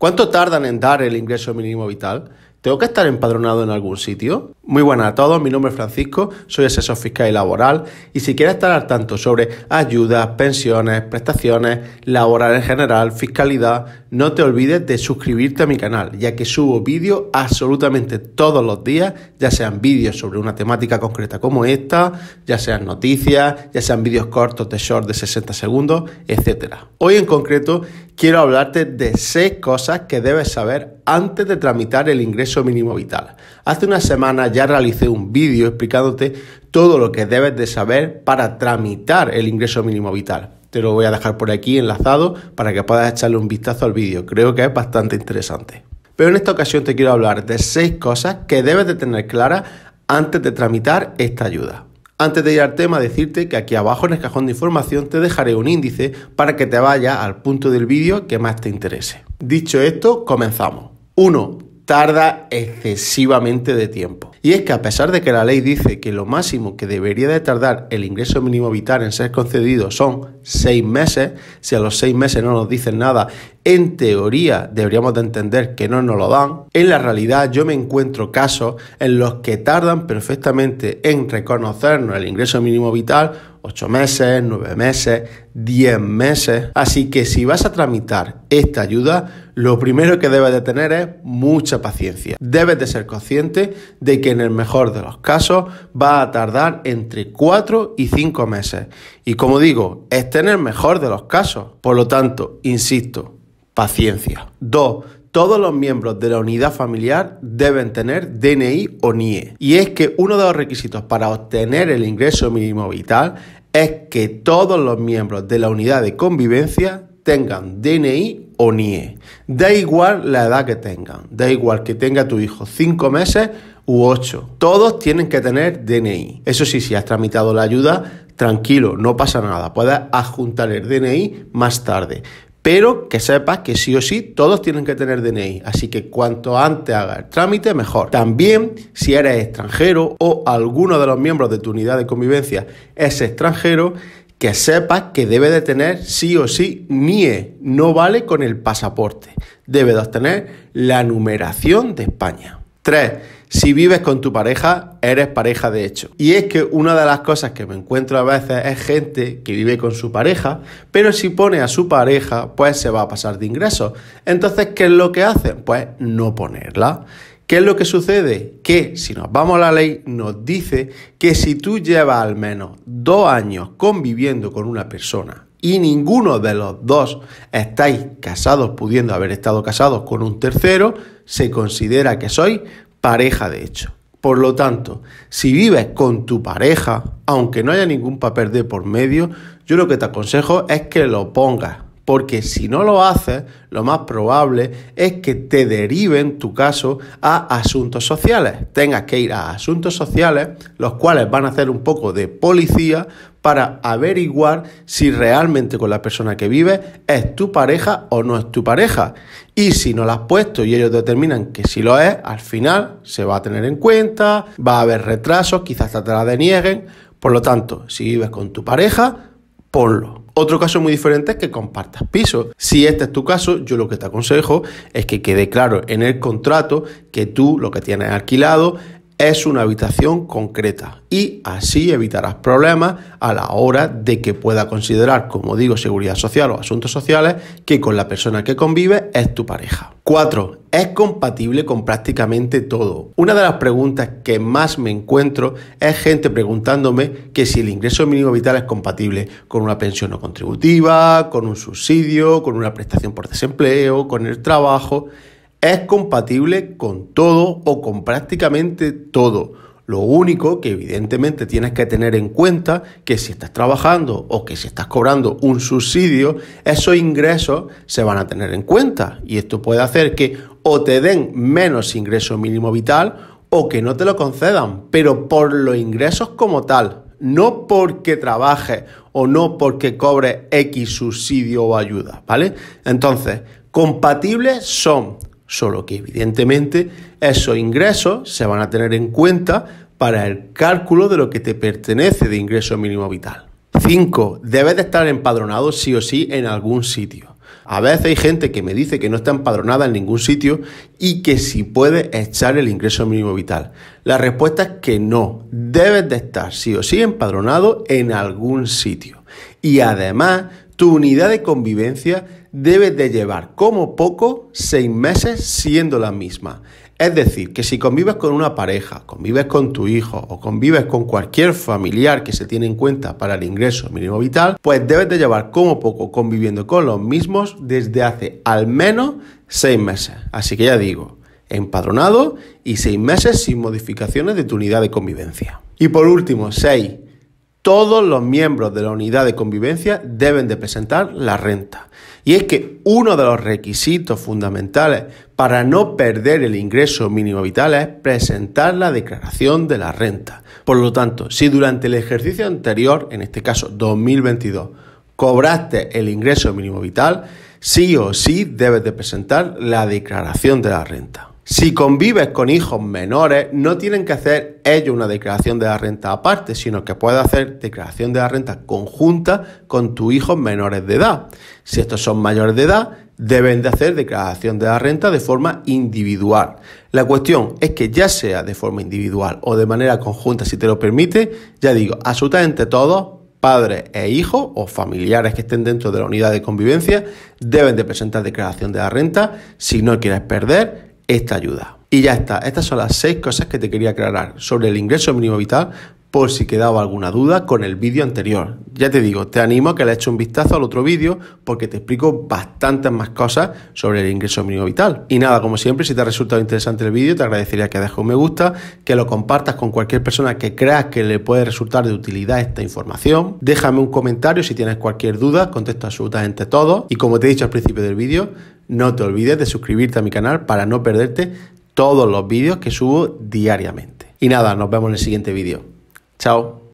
¿Cuánto tardan en dar el ingreso mínimo vital? ¿Tengo que estar empadronado en algún sitio? Muy buenas a todos, mi nombre es Francisco, soy asesor fiscal y laboral y si quieres estar al tanto sobre ayudas, pensiones, prestaciones, laboral en general, fiscalidad, no te olvides de suscribirte a mi canal, ya que subo vídeos absolutamente todos los días, ya sean vídeos sobre una temática concreta como esta, ya sean noticias, ya sean vídeos cortos de short de 60 segundos, etc. Hoy en concreto quiero hablarte de seis cosas que debes saber antes de tramitar el ingreso mínimo vital. Hace una semana ya realicé un vídeo explicándote todo lo que debes de saber para tramitar el ingreso mínimo vital. Te lo voy a dejar por aquí enlazado para que puedas echarle un vistazo al vídeo. Creo que es bastante interesante. Pero en esta ocasión te quiero hablar de seis cosas que debes de tener claras antes de tramitar esta ayuda. Antes de ir al tema, decirte que aquí abajo en el cajón de información te dejaré un índice para que te vaya al punto del vídeo que más te interese. Dicho esto, comenzamos. 1. Tarda excesivamente de tiempo y es que a pesar de que la ley dice que lo máximo que debería de tardar el ingreso mínimo vital en ser concedido son seis meses, si a los seis meses no nos dicen nada, en teoría deberíamos de entender que no nos lo dan, en la realidad yo me encuentro casos en los que tardan perfectamente en reconocernos el ingreso mínimo vital 8 meses, 9 meses, 10 meses. Así que si vas a tramitar esta ayuda, lo primero que debes de tener es mucha paciencia. Debes de ser consciente de que en el mejor de los casos va a tardar entre 4 y 5 meses. Y como digo, este en el mejor de los casos. Por lo tanto, insisto, paciencia. 2. Todos los miembros de la unidad familiar deben tener DNI o NIE. Y es que uno de los requisitos para obtener el ingreso mínimo vital es que todos los miembros de la unidad de convivencia tengan DNI o NIE. Da igual la edad que tengan, da igual que tenga tu hijo 5 meses 8. Todos tienen que tener DNI. Eso sí, si has tramitado la ayuda, tranquilo, no pasa nada. Puedes adjuntar el DNI más tarde. Pero que sepas que sí o sí todos tienen que tener DNI, así que cuanto antes hagas el trámite, mejor. También, si eres extranjero o alguno de los miembros de tu unidad de convivencia es extranjero, que sepas que debe de tener sí o sí NIE, no vale con el pasaporte. Debe de obtener la numeración de España. 3. Si vives con tu pareja, eres pareja de hecho. Y es que una de las cosas que me encuentro a veces es gente que vive con su pareja, pero si pone a su pareja, pues se va a pasar de ingresos. Entonces, ¿qué es lo que hacen? Pues no ponerla. ¿Qué es lo que sucede? Que si nos vamos a la ley, nos dice que si tú llevas al menos dos años conviviendo con una persona y ninguno de los dos estáis casados, pudiendo haber estado casados con un tercero, se considera que sois pareja, de hecho. Por lo tanto, si vives con tu pareja, aunque no haya ningún papel de por medio, yo lo que te aconsejo es que lo pongas porque si no lo haces, lo más probable es que te deriven tu caso a asuntos sociales. Tengas que ir a asuntos sociales, los cuales van a hacer un poco de policía para averiguar si realmente con la persona que vive es tu pareja o no es tu pareja. Y si no la has puesto y ellos determinan que si lo es, al final se va a tener en cuenta, va a haber retrasos, quizás hasta te la denieguen. Por lo tanto, si vives con tu pareja, ponlo. Otro caso muy diferente es que compartas piso. Si este es tu caso, yo lo que te aconsejo es que quede claro en el contrato que tú lo que tienes alquilado es una habitación concreta y así evitarás problemas a la hora de que pueda considerar, como digo, seguridad social o asuntos sociales que con la persona que convive es tu pareja. 4. Es compatible con prácticamente todo. Una de las preguntas que más me encuentro es gente preguntándome que si el ingreso mínimo vital es compatible con una pensión no contributiva, con un subsidio, con una prestación por desempleo, con el trabajo es compatible con todo o con prácticamente todo. Lo único que evidentemente tienes que tener en cuenta que si estás trabajando o que si estás cobrando un subsidio, esos ingresos se van a tener en cuenta y esto puede hacer que o te den menos ingreso mínimo vital o que no te lo concedan, pero por los ingresos como tal, no porque trabaje o no porque cobre X subsidio o ayuda, ¿vale? Entonces, compatibles son solo que evidentemente esos ingresos se van a tener en cuenta para el cálculo de lo que te pertenece de ingreso mínimo vital. 5. Debes de estar empadronado sí o sí en algún sitio. A veces hay gente que me dice que no está empadronada en ningún sitio y que si puede echar el ingreso mínimo vital. La respuesta es que no. Debes de estar sí o sí empadronado en algún sitio. Y además tu unidad de convivencia debe de llevar como poco seis meses siendo la misma. Es decir, que si convives con una pareja, convives con tu hijo o convives con cualquier familiar que se tiene en cuenta para el ingreso mínimo vital, pues debes de llevar como poco conviviendo con los mismos desde hace al menos seis meses. Así que ya digo, empadronado y seis meses sin modificaciones de tu unidad de convivencia. Y por último, seis todos los miembros de la unidad de convivencia deben de presentar la renta. Y es que uno de los requisitos fundamentales para no perder el ingreso mínimo vital es presentar la declaración de la renta. Por lo tanto, si durante el ejercicio anterior, en este caso 2022, cobraste el ingreso mínimo vital, sí o sí debes de presentar la declaración de la renta. Si convives con hijos menores, no tienen que hacer ellos una declaración de la renta aparte, sino que puedes hacer declaración de la renta conjunta con tus hijos menores de edad. Si estos son mayores de edad, deben de hacer declaración de la renta de forma individual. La cuestión es que ya sea de forma individual o de manera conjunta, si te lo permite, ya digo, absolutamente todos padres e hijos o familiares que estén dentro de la unidad de convivencia deben de presentar declaración de la renta si no quieres perder esta ayuda. Y ya está, estas son las seis cosas que te quería aclarar sobre el ingreso mínimo vital por si quedaba alguna duda con el vídeo anterior. Ya te digo, te animo a que le eches un vistazo al otro vídeo porque te explico bastantes más cosas sobre el ingreso mínimo vital. Y nada, como siempre, si te ha resultado interesante el vídeo, te agradecería que dejes un me gusta, que lo compartas con cualquier persona que creas que le puede resultar de utilidad esta información. Déjame un comentario si tienes cualquier duda, contesto absolutamente todo. Y como te he dicho al principio del vídeo, no te olvides de suscribirte a mi canal para no perderte todos los vídeos que subo diariamente. Y nada, nos vemos en el siguiente vídeo. Chao.